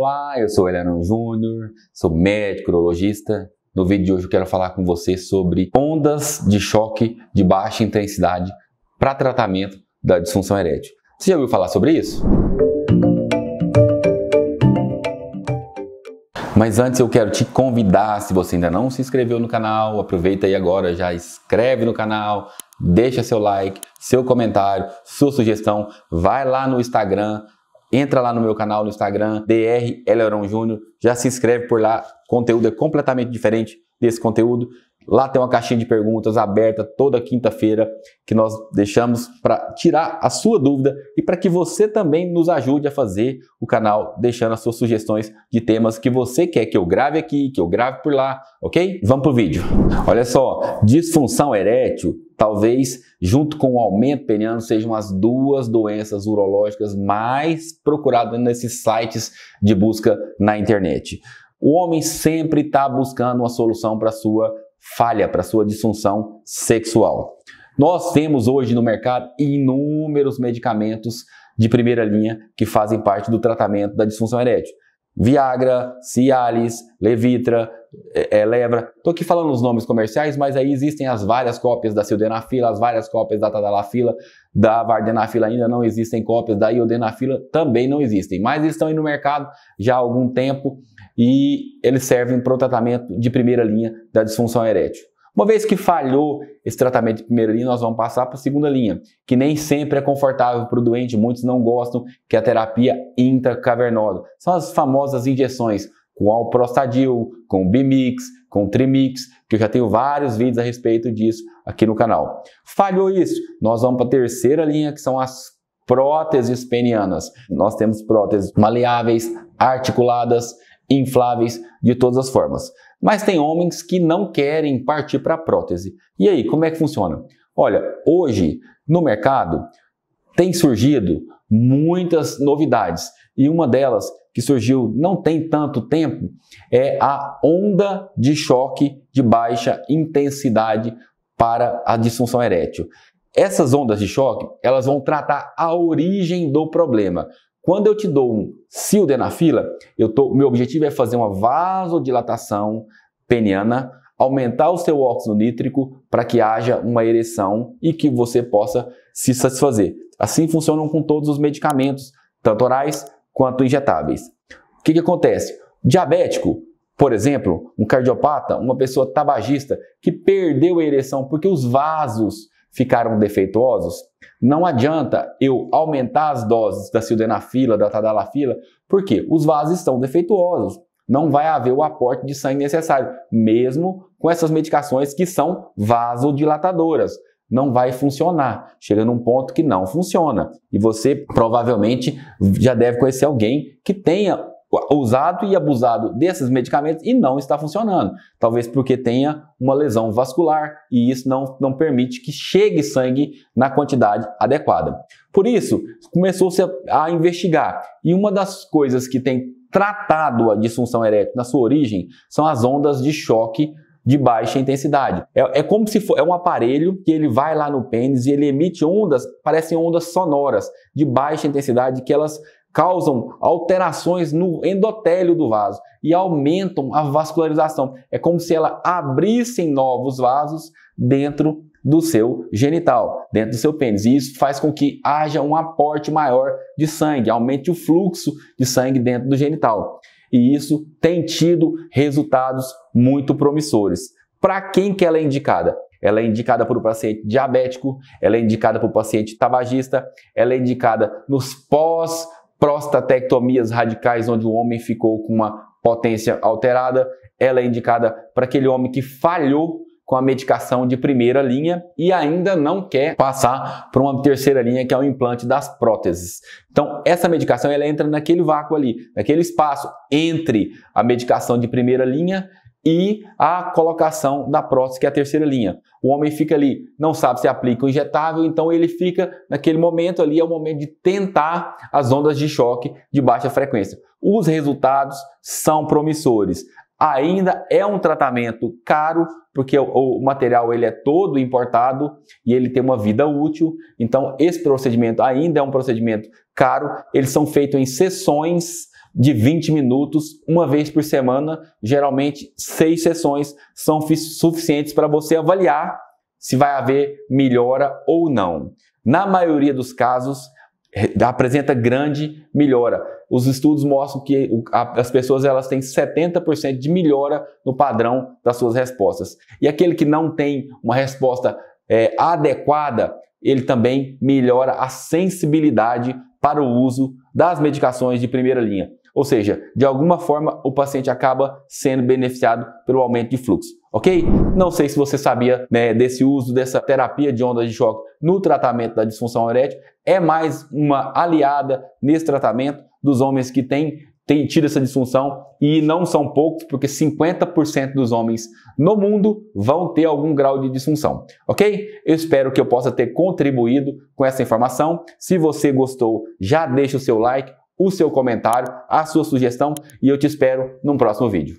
Olá, eu sou Heleno Júnior, sou médico urologista. No vídeo de hoje eu quero falar com você sobre ondas de choque de baixa intensidade para tratamento da disfunção erétil. Você já ouviu falar sobre isso? Mas antes eu quero te convidar, se você ainda não se inscreveu no canal, aproveita aí agora, já inscreve no canal, deixa seu like, seu comentário, sua sugestão, vai lá no Instagram entra lá no meu canal no Instagram, Dr. Eleron Júnior, já se inscreve por lá, conteúdo é completamente diferente desse conteúdo. Lá tem uma caixinha de perguntas aberta toda quinta-feira que nós deixamos para tirar a sua dúvida e para que você também nos ajude a fazer o canal, deixando as suas sugestões de temas que você quer que eu grave aqui, que eu grave por lá, ok? Vamos pro vídeo. Olha só, disfunção erétil talvez, junto com o aumento peniano, sejam as duas doenças urológicas mais procuradas nesses sites de busca na internet. O homem sempre está buscando uma solução para sua falha, para sua disfunção sexual. Nós temos hoje no mercado inúmeros medicamentos de primeira linha que fazem parte do tratamento da disfunção erétil. Viagra, Cialis, Levitra, é, é Levra. Estou aqui falando os nomes comerciais, mas aí existem as várias cópias da sildenafila, as várias cópias da tadalafila, da vardenafila ainda não existem cópias, da iodenafila também não existem, mas estão aí no mercado já há algum tempo e eles servem para o tratamento de primeira linha da disfunção erétil. Uma vez que falhou esse tratamento de primeira linha, nós vamos passar para a segunda linha, que nem sempre é confortável para o doente, muitos não gostam, que é a terapia intracavernosa. São as famosas injeções com alprostadil, com bimix, com trimix, que eu já tenho vários vídeos a respeito disso aqui no canal. Falhou isso? Nós vamos para a terceira linha, que são as próteses penianas. Nós temos próteses maleáveis, articuladas, infláveis, de todas as formas. Mas tem homens que não querem partir para a prótese. E aí, como é que funciona? Olha, hoje no mercado tem surgido muitas novidades e uma delas que surgiu não tem tanto tempo é a onda de choque de baixa intensidade para a disfunção erétil. Essas ondas de choque, elas vão tratar a origem do problema. Quando eu te dou um sildenafila, eu tô, meu objetivo é fazer uma vasodilatação peniana, aumentar o seu óxido nítrico para que haja uma ereção e que você possa se satisfazer. Assim funcionam com todos os medicamentos, tanto orais quanto injetáveis. O que, que acontece? Diabético, por exemplo, um cardiopata, uma pessoa tabagista que perdeu a ereção porque os vasos ficaram defeituosos? Não adianta eu aumentar as doses da sildenafila, da tadalafila, porque os vasos estão defeituosos. Não vai haver o aporte de sangue necessário, mesmo com essas medicações que são vasodilatadoras não vai funcionar. Chega num ponto que não funciona. E você provavelmente já deve conhecer alguém que tenha usado e abusado desses medicamentos e não está funcionando. Talvez porque tenha uma lesão vascular e isso não, não permite que chegue sangue na quantidade adequada. Por isso, começou-se a, a investigar. E uma das coisas que tem tratado a disfunção erétil na sua origem são as ondas de choque de baixa intensidade. É, é, como se for é um aparelho que ele vai lá no pênis e ele emite ondas, parecem ondas sonoras de baixa intensidade que elas causam alterações no endotélio do vaso e aumentam a vascularização. É como se ela abrissem novos vasos dentro do seu genital, dentro do seu pênis. E isso faz com que haja um aporte maior de sangue, aumente o fluxo de sangue dentro do genital. E isso tem tido resultados muito promissores. Para quem que ela é indicada? Ela é indicada para o paciente diabético, ela é indicada para o paciente tabagista, ela é indicada nos pós prostatectomias radicais, onde o homem ficou com uma potência alterada. Ela é indicada para aquele homem que falhou com a medicação de primeira linha e ainda não quer passar para uma terceira linha, que é o implante das próteses. Então, essa medicação ela entra naquele vácuo ali, naquele espaço entre a medicação de primeira linha e a colocação da prótese, que é a terceira linha. O homem fica ali, não sabe se aplica o injetável, então ele fica naquele momento ali, é o momento de tentar as ondas de choque de baixa frequência. Os resultados são promissores. Ainda é um tratamento caro, porque o, o material ele é todo importado e ele tem uma vida útil. Então, esse procedimento ainda é um procedimento caro. Eles são feitos em sessões de 20 minutos, uma vez por semana. Geralmente, seis sessões são suficientes para você avaliar se vai haver melhora ou não. Na maioria dos casos, apresenta grande melhora. Os estudos mostram que as pessoas elas têm 70% de melhora no padrão das suas respostas. E aquele que não tem uma resposta é, adequada, ele também melhora a sensibilidade para o uso das medicações de primeira linha. Ou seja, de alguma forma o paciente acaba sendo beneficiado pelo aumento de fluxo, ok? Não sei se você sabia né, desse uso dessa terapia de ondas de choque no tratamento da disfunção erétil. É mais uma aliada nesse tratamento dos homens que têm tem tido essa disfunção e não são poucos, porque 50% dos homens no mundo vão ter algum grau de disfunção, ok? Eu espero que eu possa ter contribuído com essa informação. Se você gostou, já deixa o seu like, o seu comentário, a sua sugestão e eu te espero num próximo vídeo.